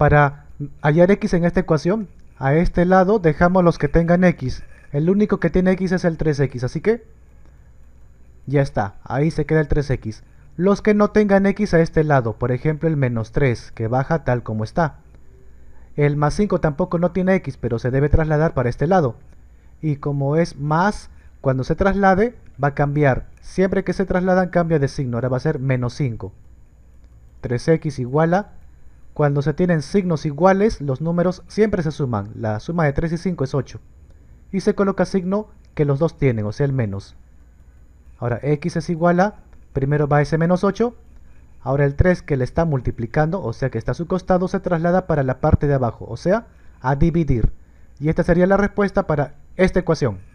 Para hallar x en esta ecuación, a este lado dejamos los que tengan x. El único que tiene x es el 3x, así que ya está, ahí se queda el 3x. Los que no tengan x a este lado, por ejemplo el menos 3, que baja tal como está. El más 5 tampoco no tiene x, pero se debe trasladar para este lado. Y como es más, cuando se traslade va a cambiar. Siempre que se trasladan cambia de signo, ahora va a ser menos 5. 3x igual a cuando se tienen signos iguales, los números siempre se suman. La suma de 3 y 5 es 8. Y se coloca signo que los dos tienen, o sea, el menos. Ahora, x es igual a, primero va ese menos 8, ahora el 3 que le está multiplicando, o sea que está a su costado, se traslada para la parte de abajo, o sea, a dividir. Y esta sería la respuesta para esta ecuación.